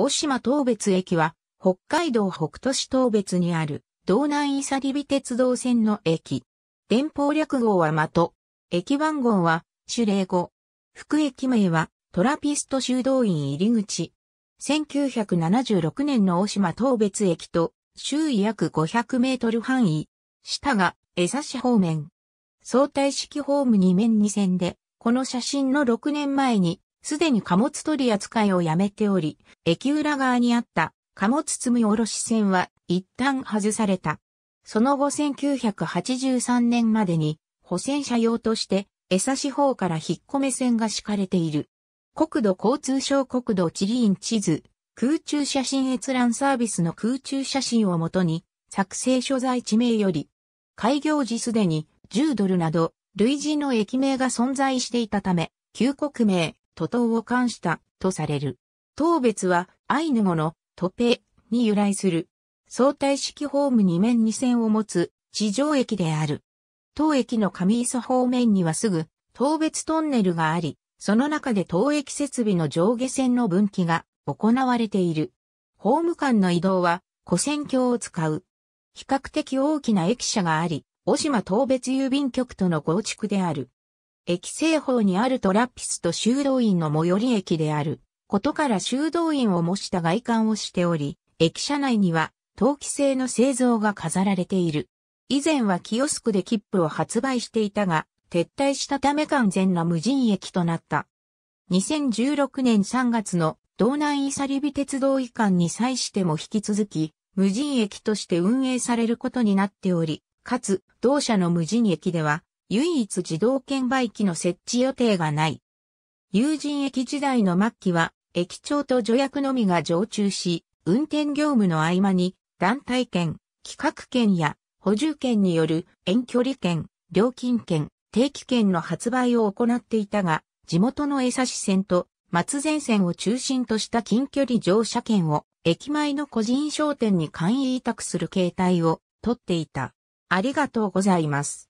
大島東別駅は、北海道北都市東別にある、道南イサリ美鉄道線の駅。電報略号は的。駅番号は、主令語。副駅名は、トラピスト修道院入り口。1976年の大島東別駅と、周囲約500メートル範囲。下が、江差市方面。相対式ホーム2面2線で、この写真の6年前にすでに貨物取り扱いをやめており、駅裏側にあった貨物積み下ろし線は一旦外された。その後1983年までに補線車用として江差四方から引っ込め線が敷かれている。国土交通省国土地理院地図、空中写真閲覧サービスの空中写真をもとに作成所在地名より、開業時すでに10ドルなど類似の駅名が存在していたため、旧国名、徒党を冠したとされる。当別はアイヌ語のトペに由来する。相対式ホーム2面2線を持つ地上駅である。当駅の上磯方面にはすぐ、当別トンネルがあり、その中で当駅設備の上下線の分岐が行われている。ホーム間の移動は、古線橋を使う。比較的大きな駅舎があり、小島当別郵便局との合築である。駅西方にあるトラッピスト修道院の最寄り駅であることから修道院を模した外観をしており、駅舎内には陶器製の製造が飾られている。以前はキオスクで切符を発売していたが、撤退したため完全な無人駅となった。2016年3月の道南イサリビ鉄道移管に際しても引き続き、無人駅として運営されることになっており、かつ、同社の無人駅では、唯一自動券売機の設置予定がない。有人駅時代の末期は、駅長と助役のみが常駐し、運転業務の合間に、団体券、企画券や補充券による遠距離券、料金券、定期券の発売を行っていたが、地元の江差線と松前線を中心とした近距離乗車券を駅前の個人商店に簡易委託する形態をとっていた。ありがとうございます。